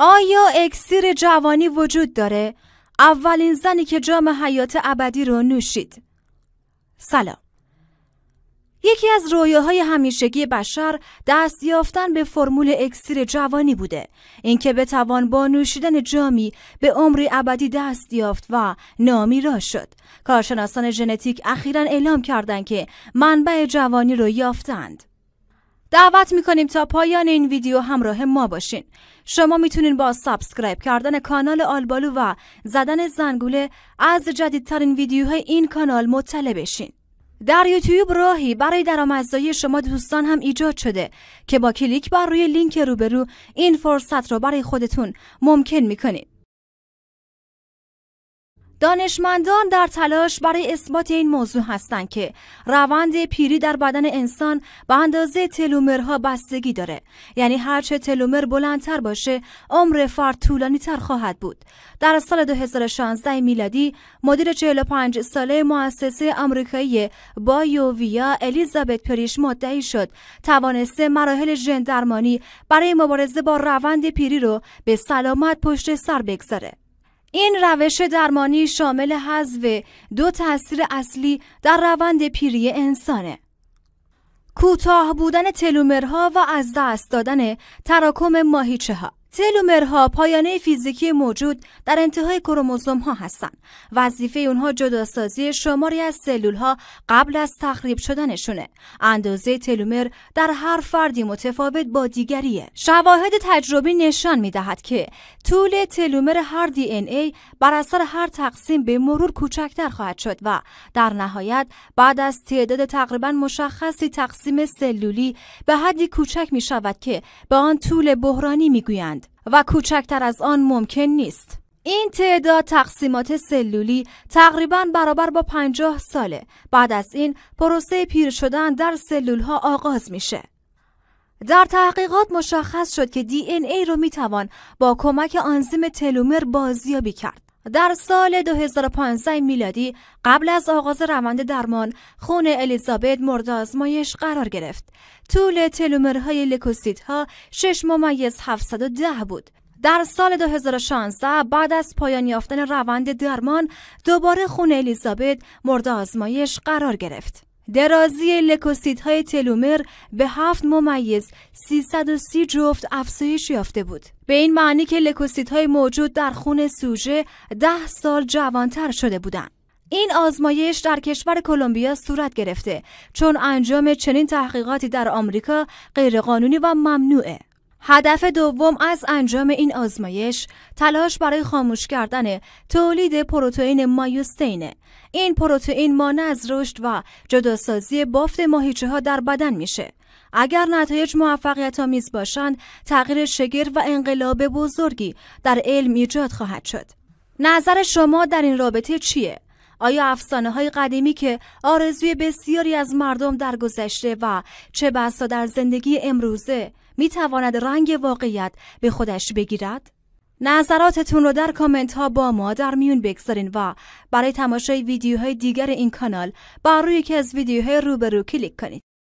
آیا اکسیر جوانی وجود داره؟ اولین زنی که جام حیات ابدی رو نوشید سلام یکی از رویاهای همیشگی بشر دست یافتن به فرمول اکسیر جوانی بوده اینکه بتوان با نوشیدن جامی به عمر ابدی دست یافت و نامی را شد کارشناسان ژنتیک اخیرا اعلام کردند که منبع جوانی را یافتند دعوت میکنیم تا پایان این ویدیو همراه ما باشین. شما میتونین با سابسکرایب کردن کانال آلبالو و زدن زنگوله از جدیدترین ویدیوهای این کانال مطلع بشین. در یوتیوب راهی برای درآمدزایی شما دوستان هم ایجاد شده که با کلیک بر روی لینک روبرو این فرصت رو برای خودتون ممکن میکنید. دانشمندان در تلاش برای اثبات این موضوع هستند که روند پیری در بدن انسان به اندازه تلومرها بستگی داره یعنی هرچه تلومر بلندتر باشه عمر فرد طولانی تر خواهد بود در سال 2016 میلادی مدیر 45 ساله مؤسسه آمریکایی بایوویا الیزابت پریش مدعی شد توانسته مراحل ژن درمانی برای مبارزه با روند پیری رو به سلامت پشت سر بگذاره این روش درمانی شامل حذف دو تاثیر اصلی در روند پیری انسانه کوتاه بودن تلومرها و از دست دادن تراکم ماهیچه ها تلومرها پایانه فیزیکی موجود در انتهای کروموزوم ها هستند. وظیفه اونها جداسازی شماری از سلول ها قبل از تخریب شدنشونه. اندازه تلومر در هر فردی متفاوت با دیگریه. شواهد تجربی نشان دهد که طول تلومر هر دی ای بر اثر هر تقسیم به مرور کوچکتر خواهد شد و در نهایت بعد از تعداد تقریبا مشخصی تقسیم سلولی به حدی کوچک می شود که به آن طول بحرانی می گویند. و کوچکتر از آن ممکن نیست. این تعداد تقسیمات سلولی تقریبا برابر با 50 ساله. بعد از این پروسه پیر شدن در سلول ها آغاز میشه. در تحقیقات مشخص شد که دی این ای رو میتوان با کمک آنزیم تلومر بازیابی کرد. در سال 2015 میلادی قبل از آغاز روند درمان خون الیزابت مورد آزمایش قرار گرفت. طول تلومرهای لکوسیت ها 6 ممیز 710 بود. در سال 2016 بعد از پایان یافتن روند درمان دوباره خون الیزابت مورد آزمایش قرار گرفت. درازی لکوسیت های تلومر به هفت ممیز 330 جفت افزایش یافته بود. به این معنی که لکوسیت های موجود در خون سوژه ده سال جوانتر شده بودند. این آزمایش در کشور کلمبیا صورت گرفته چون انجام چنین تحقیقاتی در آمریکا غیرقانونی و ممنوعه. هدف دوم از انجام این آزمایش تلاش برای خاموش کردن تولید پروتئین مایوستینه. این پروتئین مانع از رشد و جداسازی بافت ماهیچه ها در بدن میشه. اگر نتایج موفقیت آمیز باشند، تغییر شگر و انقلاب بزرگی در علم ایجاد خواهد شد. نظر شما در این رابطه چیه؟ آیا افسانه های قدیمی که آرزوی بسیاری از مردم در گذشته و چه بسا در زندگی امروزه می تواند رنگ واقعیت به خودش بگیرد؟ نظراتتون رو در کامنت ها با ما در میون بگذارین و برای تماشای ویدیوهای دیگر این کانال بر روی که از ویدیوهای روبرو کلیک کنید.